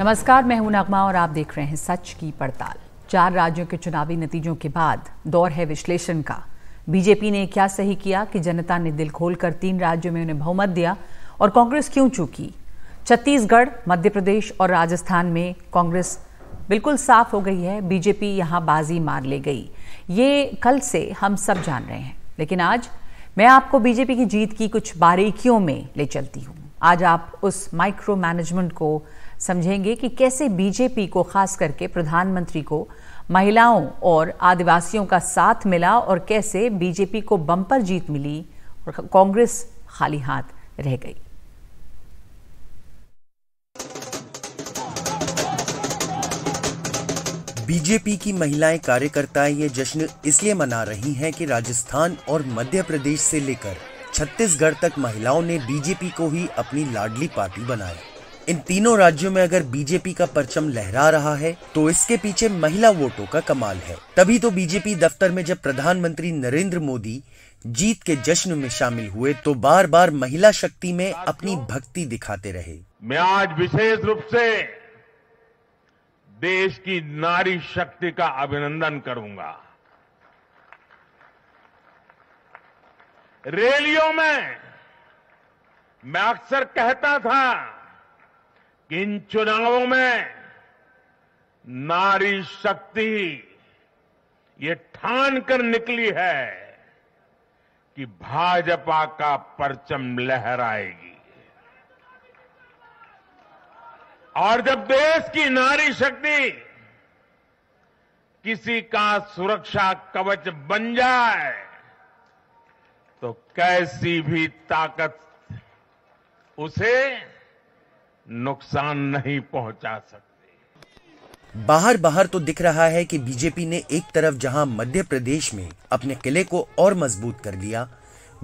नमस्कार मैं हूं नगमा और आप देख रहे हैं सच की पड़ताल चार राज्यों के चुनावी नतीजों के बाद दौर है विश्लेषण का बीजेपी ने क्या सही किया कि जनता ने दिल खोलकर तीन राज्यों में उन्हें बहुमत दिया और कांग्रेस क्यों चूकी छत्तीसगढ़ मध्य प्रदेश और राजस्थान में कांग्रेस बिल्कुल साफ हो गई है बीजेपी यहाँ बाजी मार ले गई ये कल से हम सब जान रहे हैं लेकिन आज मैं आपको बीजेपी की जीत की कुछ बारीकियों में ले चलती हूँ आज आप उस माइक्रो मैनेजमेंट को समझेंगे कि कैसे बीजेपी को खास करके प्रधानमंत्री को महिलाओं और आदिवासियों का साथ मिला और कैसे बीजेपी को बम्पर जीत मिली और कांग्रेस खाली हाथ रह गई बीजेपी की महिलाएं कार्यकर्ताएं ये जश्न इसलिए मना रही हैं कि राजस्थान और मध्य प्रदेश से लेकर छत्तीसगढ़ तक महिलाओं ने बीजेपी को ही अपनी लाडली पार्टी बनाया इन तीनों राज्यों में अगर बीजेपी का परचम लहरा रहा है तो इसके पीछे महिला वोटों का कमाल है तभी तो बीजेपी दफ्तर में जब प्रधानमंत्री नरेंद्र मोदी जीत के जश्न में शामिल हुए तो बार बार महिला शक्ति में अपनी भक्ति दिखाते रहे मैं आज विशेष रूप से देश की नारी शक्ति का अभिनंदन करूंगा रैलियों में मैं अक्सर कहता था कि इन चुनावों में नारी शक्ति ये ठान कर निकली है कि भाजपा का परचम लहराएगी और जब देश की नारी शक्ति किसी का सुरक्षा कवच बन जाए तो कैसी भी ताकत उसे नुकसान नहीं पहुंचा सकते बाहर बाहर तो दिख रहा है कि बीजेपी ने एक तरफ जहां मध्य प्रदेश में अपने किले को और मजबूत कर लिया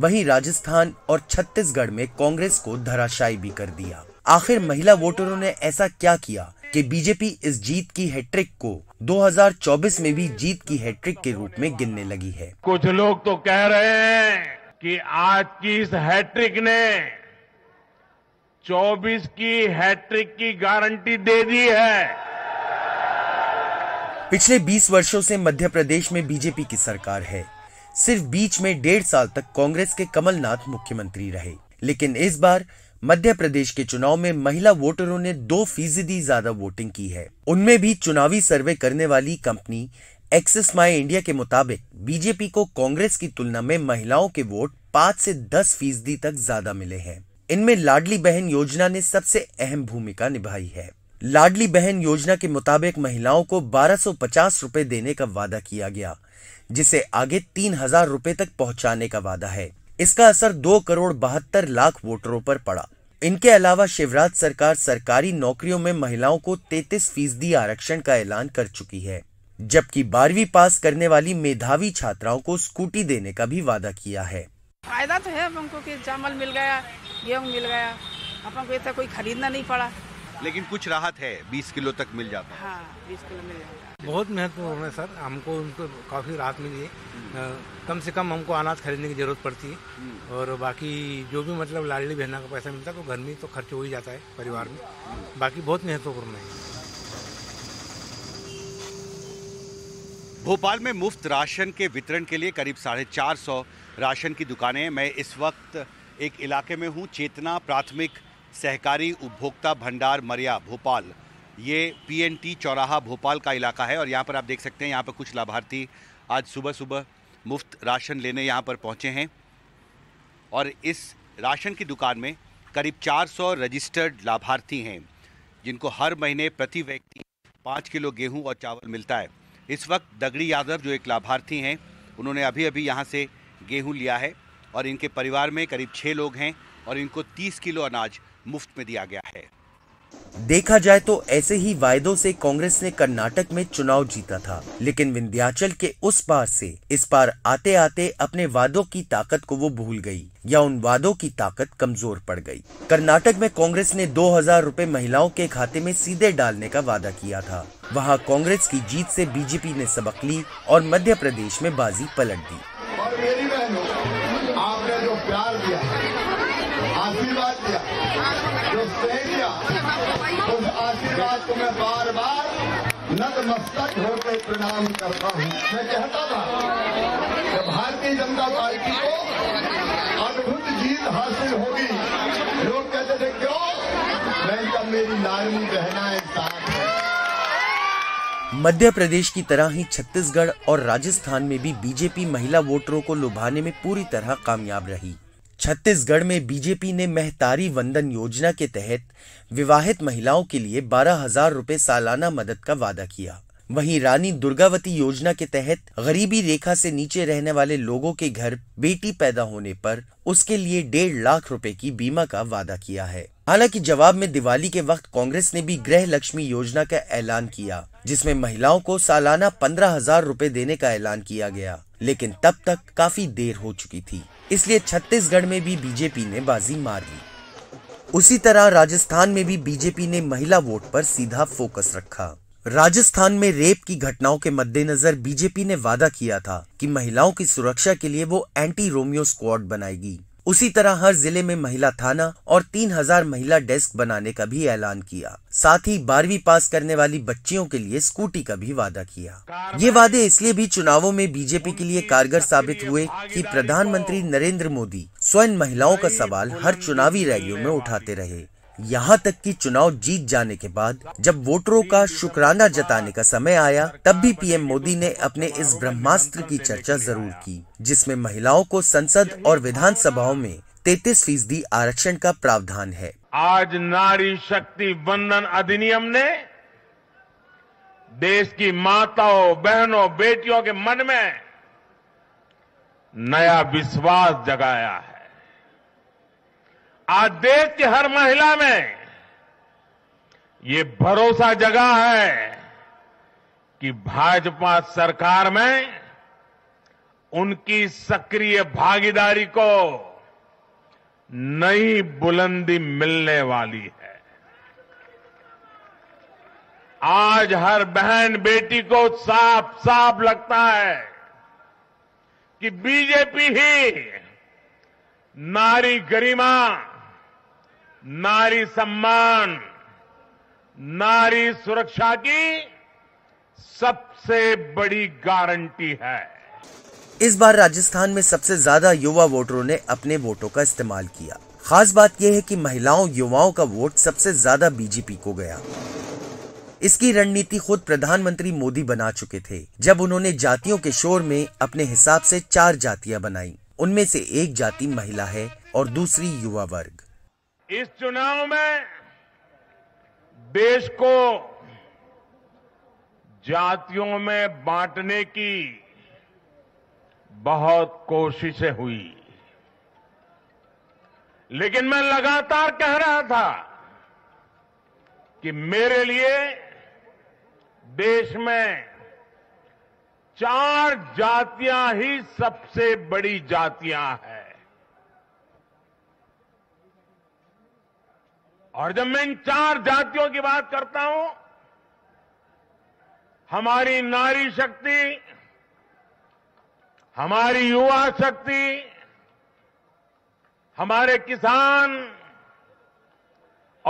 वहीं राजस्थान और छत्तीसगढ़ में कांग्रेस को धराशायी भी कर दिया आखिर महिला वोटरों ने ऐसा क्या किया कि बीजेपी इस जीत की हैट्रिक को 2024 में भी जीत की हैट्रिक के रूप में गिनने लगी है कुछ लोग तो कह रहे हैं कि आज की इस हैट्रिक ने 24 की हैट्रिक की गारंटी दे दी है पिछले 20 वर्षों से मध्य प्रदेश में बीजेपी की सरकार है सिर्फ बीच में डेढ़ साल तक कांग्रेस के कमलनाथ मुख्यमंत्री रहे लेकिन इस बार मध्य प्रदेश के चुनाव में महिला वोटरों ने दो फीसदी ज्यादा वोटिंग की है उनमें भी चुनावी सर्वे करने वाली कंपनी एक्सेस माई इंडिया के मुताबिक बीजेपी को कांग्रेस की तुलना में महिलाओं के वोट पाँच से दस फीसदी तक ज्यादा मिले हैं इनमें लाडली बहन योजना ने सबसे अहम भूमिका निभाई है लाडली बहन योजना के मुताबिक महिलाओं को 1250 रुपए देने का वादा किया गया जिसे आगे 3000 रुपए तक पहुंचाने का वादा है इसका असर 2 करोड़ बहत्तर लाख वोटरों पर पड़ा इनके अलावा शिवराज सरकार सरकारी नौकरियों में महिलाओं को तैतीस फीसदी आरक्षण का ऐलान कर चुकी है जबकि बारहवीं पास करने वाली मेधावी छात्राओं को स्कूटी देने का भी वादा किया है फायदा तो है हमको कि चावल मिल गया गेहूँ मिल गया अपन को इतना कोई खरीदना नहीं पड़ा लेकिन कुछ राहत है 20 किलो तक मिल जाता है हाँ, 20 किलो मिल जाता बहुत महत्वपूर्ण है सर हमको उनको काफ़ी राहत मिली है हम्म। कम से कम हमको अनाज खरीदने की जरूरत पड़ती है हम्म। और बाकी जो भी मतलब लाडली बहना का पैसा मिलता है तो घर में तो खर्च हो ही जाता है परिवार में हम्म। बाकी बहुत महत्वपूर्ण है भोपाल में मुफ्त राशन के वितरण के लिए करीब साढ़े चार सौ राशन की दुकानें मैं इस वक्त एक इलाके में हूँ चेतना प्राथमिक सहकारी उपभोक्ता भंडार मरिया भोपाल ये पीएनटी चौराहा भोपाल का इलाका है और यहाँ पर आप देख सकते हैं यहाँ पर कुछ लाभार्थी आज सुबह सुबह मुफ्त राशन लेने यहाँ पर पहुँचे हैं और इस राशन की दुकान में करीब 400 रजिस्टर्ड लाभार्थी हैं जिनको हर महीने प्रति व्यक्ति पाँच किलो गेहूं और चावल मिलता है इस वक्त दगड़ी यादव जो एक लाभार्थी हैं उन्होंने अभी अभी यहाँ से गेहूं लिया है और इनके परिवार में करीब छः लोग हैं और इनको तीस किलो अनाज मुफ्त में दिया गया है देखा जाए तो ऐसे ही वायदों से कांग्रेस ने कर्नाटक में चुनाव जीता था लेकिन विंध्याचल के उस पार से इस पार आते आते अपने वादों की ताकत को वो भूल गई या उन वादों की ताकत कमजोर पड़ गई कर्नाटक में कांग्रेस ने दो हजार रूपए महिलाओं के खाते में सीधे डालने का वादा किया था वहाँ कांग्रेस की जीत से बीजेपी ने सबक ली और मध्य प्रदेश में बाजी पलट दी उस आशीर्वाद को मैं बार बार नतमस्तक होकर प्रणाम करता हूँ मैं कहता था कि भारतीय जनता पार्टी को अद्भुत जीत हासिल होगी लोग कहते थे क्यों मैं कब मेरी नारी बहना एक साथ मध्य प्रदेश की तरह ही छत्तीसगढ़ और राजस्थान में भी बीजेपी महिला वोटरों को लुभाने में पूरी तरह कामयाब रही छत्तीसगढ़ में बीजेपी ने महतारी वंदन योजना के तहत विवाहित महिलाओं के लिए बारह हजार रूपए सालाना मदद का वादा किया वहीं रानी दुर्गावती योजना के तहत गरीबी रेखा से नीचे रहने वाले लोगों के घर बेटी पैदा होने पर उसके लिए डेढ़ लाख रुपए की बीमा का वादा किया है हालांकि जवाब में दिवाली के वक्त कांग्रेस ने भी गृह लक्ष्मी योजना का ऐलान किया जिसमें महिलाओं को सालाना पंद्रह हजार रूपए देने का ऐलान किया गया लेकिन तब तक काफी देर हो चुकी थी इसलिए छत्तीसगढ़ में भी बीजेपी ने बाजी मार ली उसी तरह राजस्थान में भी बीजेपी ने महिला वोट पर सीधा फोकस रखा राजस्थान में रेप की घटनाओं के मद्देनजर बीजेपी ने वादा किया था कि महिलाओं की सुरक्षा के लिए वो एंटी रोमियो स्क्वाड बनाएगी उसी तरह हर जिले में महिला थाना और 3000 महिला डेस्क बनाने का भी ऐलान किया साथ ही बारहवीं पास करने वाली बच्चियों के लिए स्कूटी का भी वादा किया ये वादे इसलिए भी चुनावों में बीजेपी के लिए कारगर साबित हुए कि प्रधानमंत्री नरेंद्र मोदी स्वयं महिलाओं का सवाल हर चुनावी रैलियों में उठाते रहे यहाँ तक कि चुनाव जीत जाने के बाद जब वोटरों का शुक्राना जताने का समय आया तब भी पीएम मोदी ने अपने इस ब्रह्मास्त्र की चर्चा जरूर की जिसमें महिलाओं को संसद और विधानसभाओं में तैतीस फीसदी आरक्षण का प्रावधान है आज नारी शक्ति बंधन अधिनियम ने देश की माताओं बहनों बेटियों के मन में नया विश्वास जगाया है आज देश की हर महिला में ये भरोसा जगा है कि भाजपा सरकार में उनकी सक्रिय भागीदारी को नई बुलंदी मिलने वाली है आज हर बहन बेटी को साफ साफ लगता है कि बीजेपी ही नारी गरिमा नारी सम्मान नारी सुरक्षा की सबसे बड़ी गारंटी है इस बार राजस्थान में सबसे ज्यादा युवा वोटरों ने अपने वोटों का इस्तेमाल किया खास बात यह है कि महिलाओं युवाओं का वोट सबसे ज्यादा बीजेपी को गया इसकी रणनीति खुद प्रधानमंत्री मोदी बना चुके थे जब उन्होंने जातियों के शोर में अपने हिसाब से चार जातियां बनाई उनमें से एक जाति महिला है और दूसरी युवा वर्ग इस चुनाव में देश को जातियों में बांटने की बहुत कोशिशें हुई लेकिन मैं लगातार कह रहा था कि मेरे लिए देश में चार जातियां ही सबसे बड़ी जातियां हैं और जब मैं इन चार जातियों की बात करता हूं हमारी नारी शक्ति हमारी युवा शक्ति हमारे किसान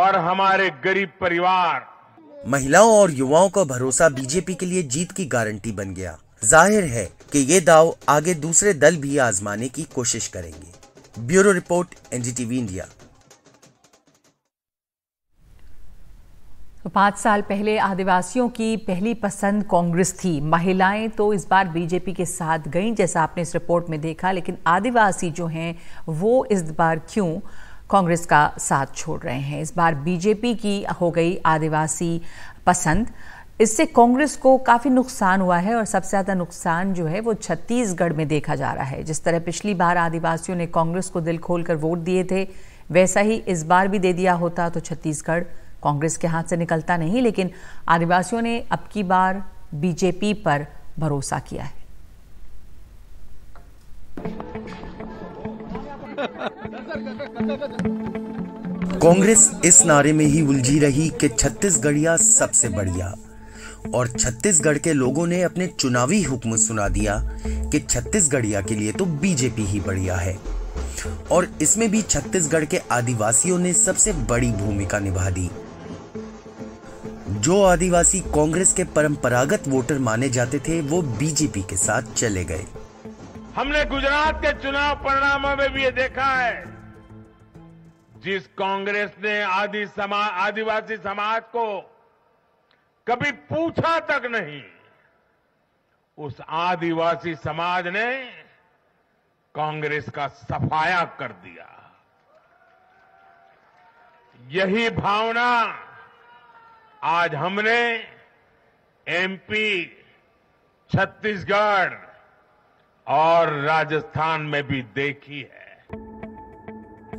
और हमारे गरीब परिवार महिलाओं और युवाओं का भरोसा बीजेपी के लिए जीत की गारंटी बन गया जाहिर है कि ये दाव आगे दूसरे दल भी आजमाने की कोशिश करेंगे ब्यूरो रिपोर्ट एनडीटीवी इंडिया तो पाँच साल पहले आदिवासियों की पहली पसंद कांग्रेस थी महिलाएं तो इस बार बीजेपी के साथ गईं जैसा आपने इस रिपोर्ट में देखा लेकिन आदिवासी जो हैं वो इस बार क्यों कांग्रेस का साथ छोड़ रहे हैं इस बार बीजेपी की हो गई आदिवासी पसंद इससे कांग्रेस को काफ़ी नुकसान हुआ है और सबसे ज़्यादा नुकसान जो है वो छत्तीसगढ़ में देखा जा रहा है जिस तरह पिछली बार आदिवासियों ने कांग्रेस को दिल खोल कर वोट दिए थे वैसा ही इस बार भी दे दिया होता तो छत्तीसगढ़ कांग्रेस के हाथ से निकलता नहीं लेकिन आदिवासियों ने अब की बार बीजेपी पर भरोसा किया है कांग्रेस इस नारे में ही उलझी रही कि छत्तीसगढ़िया सबसे बढ़िया और छत्तीसगढ़ के लोगों ने अपने चुनावी हुक्म सुना दिया कि छत्तीसगढ़िया के लिए तो बीजेपी ही बढ़िया है और इसमें भी छत्तीसगढ़ के आदिवासियों ने सबसे बड़ी भूमिका निभा दी जो आदिवासी कांग्रेस के परंपरागत वोटर माने जाते थे वो बीजेपी के साथ चले गए हमने गुजरात के चुनाव परिणामों में भी ये देखा है जिस कांग्रेस ने आदि समा, आदिवासी समाज को कभी पूछा तक नहीं उस आदिवासी समाज ने कांग्रेस का सफाया कर दिया यही भावना आज हमने एमपी छत्तीसगढ़ और राजस्थान में भी देखी है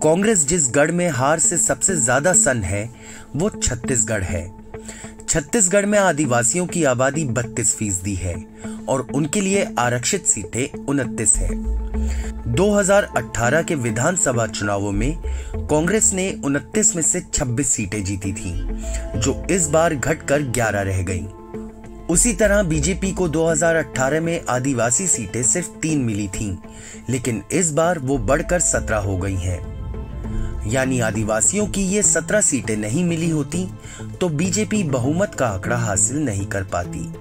कांग्रेस जिस गढ़ में हार से सबसे ज्यादा सन है वो छत्तीसगढ़ है छत्तीसगढ़ में आदिवासियों की आबादी बत्तीस फीसदी है और उनके लिए आरक्षित सीटें उनतीस है 2018 के विधानसभा चुनावों में कांग्रेस ने 29 में से 26 सीटें जीती थी जो इस बार घटकर 11 रह गईं। उसी तरह बीजेपी को 2018 में आदिवासी सीटें सिर्फ तीन मिली थीं, लेकिन इस बार वो बढ़कर 17 हो गई हैं यानी आदिवासियों की ये सत्रह सीटें नहीं मिली होती तो बीजेपी बहुमत का आंकड़ा हासिल नहीं कर पाती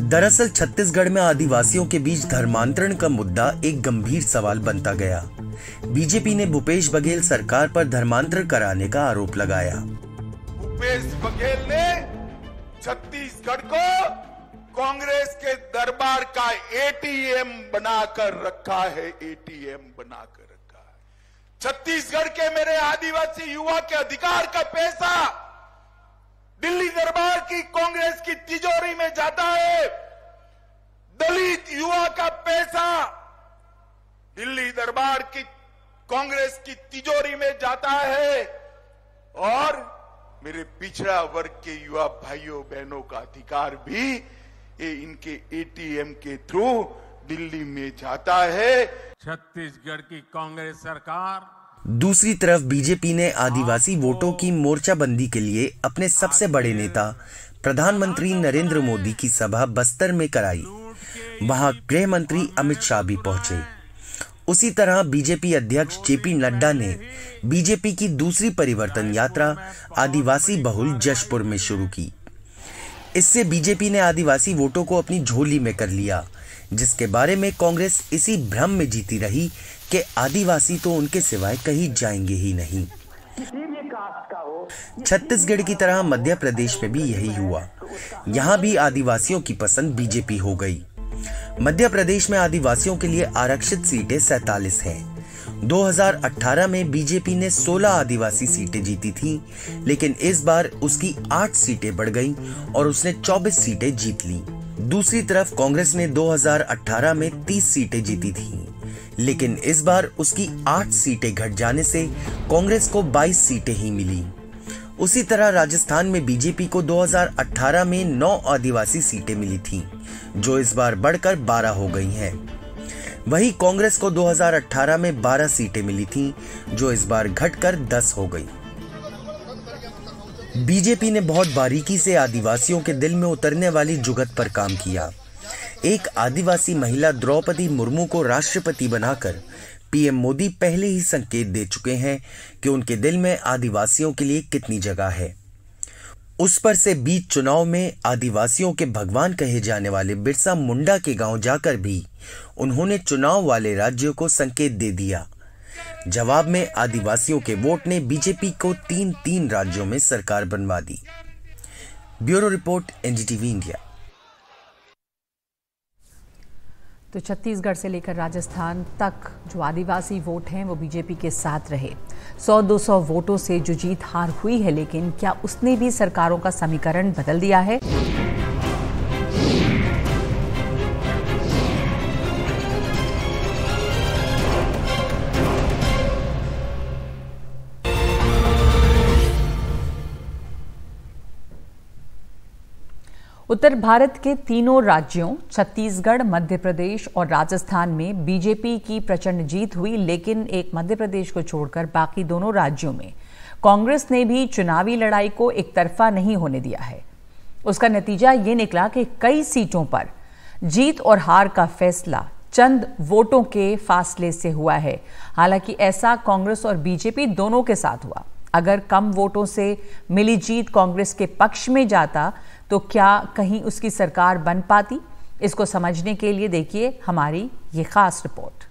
दरअसल छत्तीसगढ़ में आदिवासियों के बीच धर्मांतरण का मुद्दा एक गंभीर सवाल बनता गया बीजेपी ने भूपेश बघेल सरकार पर धर्मांतरण कराने का आरोप लगाया भूपेश बघेल ने छत्तीसगढ़ को कांग्रेस के दरबार का एटीएम बनाकर रखा है एटीएम बनाकर रखा है छत्तीसगढ़ के मेरे आदिवासी युवा के अधिकार का पैसा दिल्ली दरबार की कांग्रेस की तिजोरी में जाता है दलित युवा का पैसा दिल्ली दरबार की कांग्रेस की तिजोरी में जाता है और मेरे पिछड़ा वर्ग के युवा भाइयों बहनों का अधिकार भी ये इनके एटीएम के थ्रू दिल्ली में जाता है छत्तीसगढ़ की कांग्रेस सरकार दूसरी तरफ बीजेपी ने आदिवासी वोटों की मोर्चाबंदी के लिए अपने सबसे बड़े नेता प्रधानमंत्री नरेंद्र मोदी की सभा बस्तर में कराई वहां गृह मंत्री अमित शाह भी पहुंचे उसी तरह बीजेपी अध्यक्ष जेपी नड्डा ने बीजेपी की दूसरी परिवर्तन यात्रा आदिवासी बहुल जशपुर में शुरू की इससे बीजेपी ने आदिवासी वोटों को अपनी झोली में कर लिया जिसके बारे में कांग्रेस इसी भ्रम में जीती रही कि आदिवासी तो उनके सिवाय कहीं जाएंगे ही नहीं छत्तीसगढ़ की तरह मध्य प्रदेश में भी यही हुआ यहाँ भी आदिवासियों की पसंद बीजेपी हो गई मध्य प्रदेश में आदिवासियों के लिए आरक्षित सीटें सैतालीस हैं 2018 में बीजेपी ने 16 आदिवासी सीटें जीती थीं, लेकिन इस बार उसकी 8 सीटें बढ़ गईं और उसने 24 सीटें जीत लीं। दूसरी तरफ कांग्रेस ने 2018 में 30 सीटें जीती थी लेकिन इस बार उसकी 8 सीटें घट जाने से कांग्रेस को 22 सीटें ही मिली उसी तरह राजस्थान में बीजेपी को 2018 में 9 आदिवासी सीटें मिली थी जो इस बार बढ़कर 12 हो गई हैं वहीं कांग्रेस को 2018 में 12 सीटें मिली थीं जो इस बार घटकर 10 हो गई बीजेपी ने बहुत बारीकी से आदिवासियों के दिल में उतरने वाली जुगत पर काम किया एक आदिवासी महिला द्रौपदी मुर्मू को राष्ट्रपति बनाकर पीएम मोदी पहले ही संकेत दे चुके हैं कि उनके दिल में आदिवासियों के लिए कितनी जगह है उस पर से बीच चुनाव में आदिवासियों के भगवान कहे जाने वाले बिरसा मुंडा के गांव जाकर भी उन्होंने चुनाव वाले राज्यों को संकेत दे दिया जवाब में आदिवासियों के वोट ने बीजेपी को तीन तीन राज्यों में सरकार बनवा दी ब्यूरो रिपोर्ट एनडीटीवी इंडिया तो छत्तीसगढ़ से लेकर राजस्थान तक जो आदिवासी वोट हैं वो बीजेपी के साथ रहे 100-200 वोटों से जो जीत हार हुई है लेकिन क्या उसने भी सरकारों का समीकरण बदल दिया है उत्तर भारत के तीनों राज्यों छत्तीसगढ़ मध्य प्रदेश और राजस्थान में बीजेपी की प्रचंड जीत हुई लेकिन एक मध्य प्रदेश को छोड़कर बाकी दोनों राज्यों में कांग्रेस ने भी चुनावी लड़ाई को एक तरफा नहीं होने दिया है उसका नतीजा ये निकला कि कई सीटों पर जीत और हार का फैसला चंद वोटों के फासले से हुआ है हालांकि ऐसा कांग्रेस और बीजेपी दोनों के साथ हुआ अगर कम वोटों से मिली जीत कांग्रेस के पक्ष में जाता तो क्या कहीं उसकी सरकार बन पाती इसको समझने के लिए देखिए हमारी ये खास report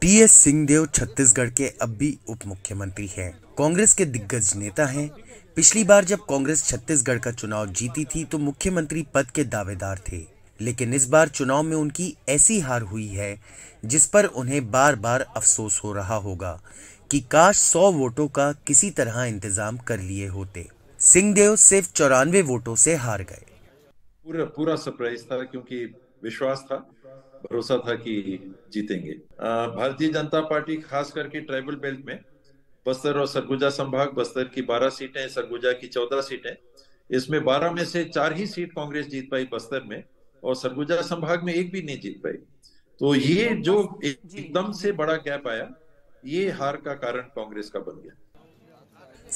T S Singhdeo Chhattisgarh के अब भी उप मुख्यमंत्री है कांग्रेस के दिग्गज नेता हैं पिछली बार जब कांग्रेस छत्तीसगढ़ का चुनाव जीती थी तो मुख्यमंत्री पद के दावेदार थे लेकिन इस बार चुनाव में उनकी ऐसी हार हुई है जिस पर उन्हें बार बार अफसोस हो रहा होगा कि काश सौ वोटों का किसी तरह इंतजाम कर लिए होते सिंहदेव सिर्फ चौरानवे वोटों से हार गए पूरा पूरा सरप्राइज था क्योंकि विश्वास था भरोसा था कि जीतेंगे भारतीय जनता पार्टी खास करके ट्राइबल बेल्ट में बस्तर और सरगुजा संभाग बस्तर की 12 सीटें सरगुजा की 14 सीटें इसमें 12 में से चार ही सीट कांग्रेस जीत पाई बस्तर में और सरगुजा संभाग में एक भी नहीं जीत पाई तो ये जो एकदम से बड़ा गैप आया ये हार का कारण कांग्रेस का बन गया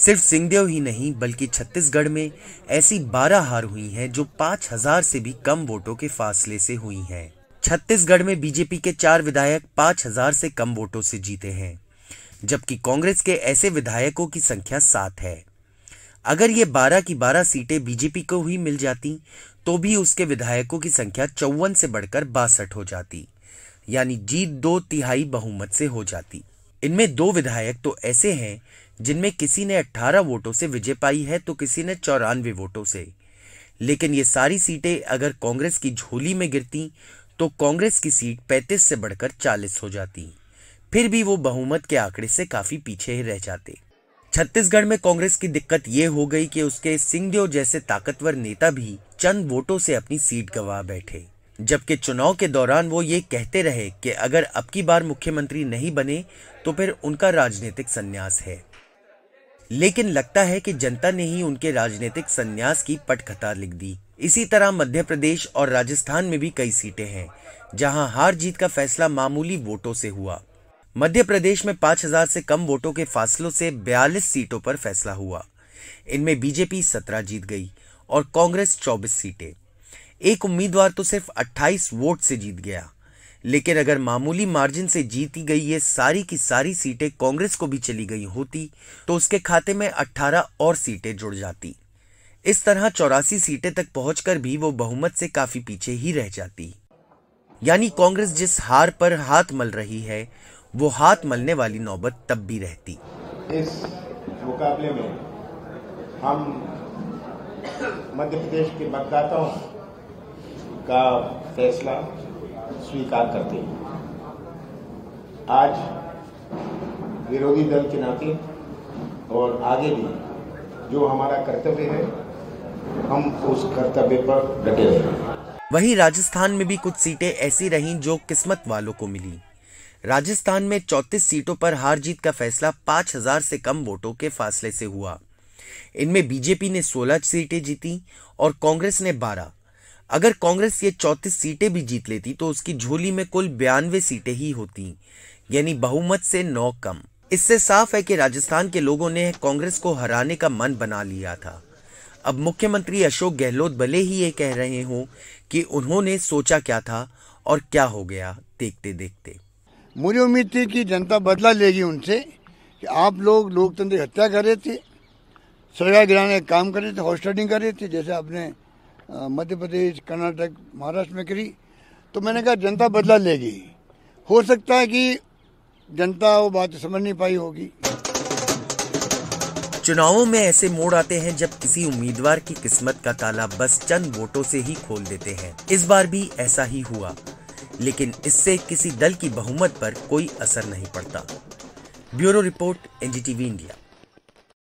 सिर्फ सिंहदेव ही नहीं बल्कि छत्तीसगढ़ में ऐसी 12 हार हुई हैं जो 5000 से भी कम वोटों के फासले से हुई हैं। छत्तीसगढ़ में बीजेपी के चार विधायक 5000 से कम वोटों से जीते हैं जबकि कांग्रेस के ऐसे विधायकों की संख्या सात है अगर ये 12 की 12 सीटें बीजेपी को ही मिल जाती तो भी उसके विधायकों की संख्या चौवन से बढ़कर बासठ हो जाती यानी जीत दो तिहाई बहुमत से हो जाती इनमें दो विधायक तो ऐसे हैं जिनमें किसी ने 18 वोटों से विजय पाई है तो किसी ने चौरानवे वोटों से लेकिन ये सारी सीटें अगर कांग्रेस की झोली में गिरती तो कांग्रेस की सीट 35 से बढ़कर 40 हो जाती फिर भी वो बहुमत के आंकड़े से काफी पीछे ही रह जाते छत्तीसगढ़ में कांग्रेस की दिक्कत ये हो गई कि उसके सिंहदेव जैसे ताकतवर नेता भी चंद वोटों से अपनी सीट गंवा बैठे जबकि चुनाव के दौरान वो ये कहते रहे कि अगर अब की बार मुख्यमंत्री नहीं बने तो फिर उनका राजनीतिक संन्यास है लेकिन लगता है कि जनता ने ही उनके राजनीतिक संन्यास की पटकथा लिख दी इसी तरह मध्य प्रदेश और राजस्थान में भी कई सीटें हैं जहां हार जीत का फैसला मामूली वोटों से हुआ मध्य प्रदेश में 5000 से कम वोटों के फासलों से 42 सीटों पर फैसला हुआ इनमें बीजेपी 17 जीत गई और कांग्रेस 24 सीटें एक उम्मीदवार तो सिर्फ 28 वोट से जीत गया लेकिन अगर मामूली मार्जिन से जीती गई ये सारी की सारी सीटें कांग्रेस को भी चली गई होती तो उसके खाते में 18 और सीटें जुड़ जाती इस तरह चौरासी सीटें तक पहुंचकर भी वो बहुमत से काफी पीछे ही रह जाती यानी कांग्रेस जिस हार पर हाथ मल रही है वो हाथ मलने वाली नौबत तब भी रहती इस मुकाबले में हम मध्य प्रदेश के मतदाताओं का फैसला स्वीकार करते हैं आज विरोधी दल के नाते और आगे भी जो हमारा कर्तव्य है हम उस कर्तव्य पर डटे रहे वहीं राजस्थान में भी कुछ सीटें ऐसी रहीं जो किस्मत वालों को मिली राजस्थान में 34 सीटों पर हार जीत का फैसला 5000 से कम वोटों के फासले से हुआ इनमें बीजेपी ने 16 सीटें जीती और कांग्रेस ने अगर कांग्रेस ये चौंतीस सीटें भी जीत लेती तो उसकी झोली में कुल बयानवे सीटें ही होती यानी बहुमत से नौ कम इससे साफ है कि राजस्थान के लोगों ने कांग्रेस को हराने का मन बना लिया था अब मुख्यमंत्री अशोक गहलोत भले ही ये कह रहे हों कि उन्होंने सोचा क्या था और क्या हो गया देखते देखते मुझे उम्मीद थी कि जनता बदला लेगी उनसे कि आप लोग लोकतंत्र हत्या कर रहे थे सजा गिराने का काम कर रहे थे हॉस्टलिंग कर रहे थे जैसे आपने मध्य प्रदेश कर्नाटक महाराष्ट्र में करी तो मैंने कहा जनता बदला लेगी हो सकता है कि जनता वो बात समझ नहीं पाई होगी चुनावों में ऐसे मोड़ आते हैं जब किसी उम्मीदवार की किस्मत का ताला बस चंद वोटों से ही खोल देते हैं इस बार भी ऐसा ही हुआ लेकिन इससे किसी दल की बहुमत पर कोई असर नहीं पड़ता ब्यूरो रिपोर्ट एनडीटीवी इंडिया